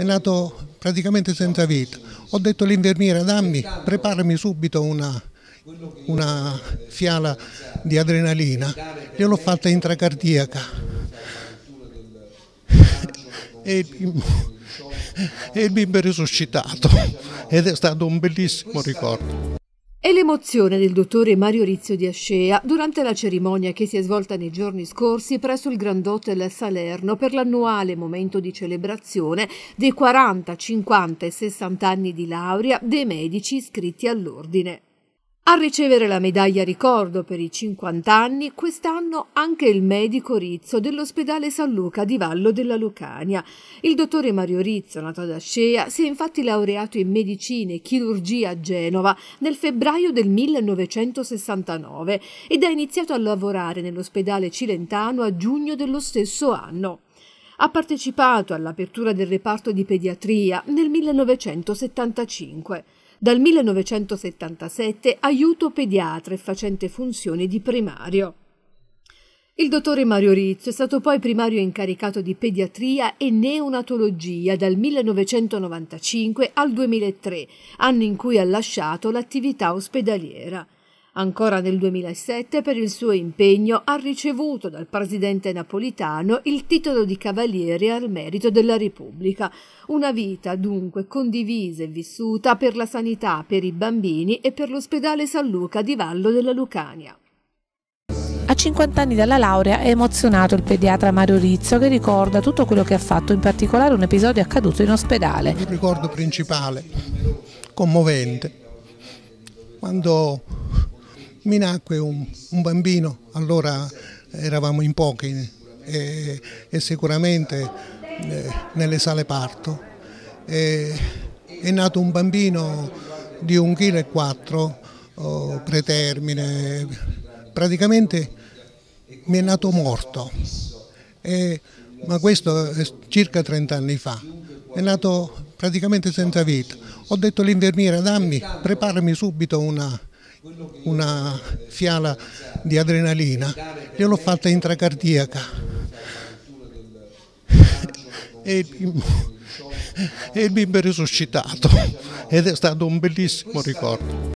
è nato praticamente senza vita. Ho detto all'infermiera dammi, preparami subito una, una fiala di adrenalina, gliel'ho fatta intracardiaca. E e il bimbo è risuscitato ed è stato un bellissimo ricordo. E l'emozione del dottore Mario Rizzo di Ascea durante la cerimonia che si è svolta nei giorni scorsi presso il Grand Hotel Salerno per l'annuale momento di celebrazione dei 40, 50 e 60 anni di laurea dei medici iscritti all'ordine. A ricevere la medaglia ricordo per i 50 anni quest'anno anche il medico Rizzo dell'ospedale San Luca di Vallo della Lucania. Il dottore Mario Rizzo, nato ad Ascea, si è infatti laureato in medicina e chirurgia a Genova nel febbraio del 1969 ed ha iniziato a lavorare nell'ospedale cilentano a giugno dello stesso anno ha partecipato all'apertura del reparto di pediatria nel 1975. Dal 1977 aiuto pediatra e facente funzioni di primario. Il dottore Mario Rizzo è stato poi primario incaricato di pediatria e neonatologia dal 1995 al 2003, anno in cui ha lasciato l'attività ospedaliera. Ancora nel 2007, per il suo impegno, ha ricevuto dal presidente napolitano il titolo di Cavaliere al Merito della Repubblica. Una vita dunque condivisa e vissuta per la sanità, per i bambini e per l'ospedale San Luca di Vallo della Lucania. A 50 anni dalla laurea è emozionato il pediatra Mario Rizzo che ricorda tutto quello che ha fatto, in particolare un episodio accaduto in ospedale. Il ricordo principale, commovente, quando mi nacque un, un bambino, allora eravamo in pochi e, eh, e sicuramente eh, nelle sale parto. E, è nato un bambino di 1,4 kg oh, pretermine, praticamente mi è nato morto, e, ma questo è circa 30 anni fa, è nato praticamente senza vita. Ho detto all'infermiera dammi, preparami subito una una fiala di adrenalina, l'ho fatta intracardiaca. E e il bimbo è risuscitato ed è stato un bellissimo ricordo.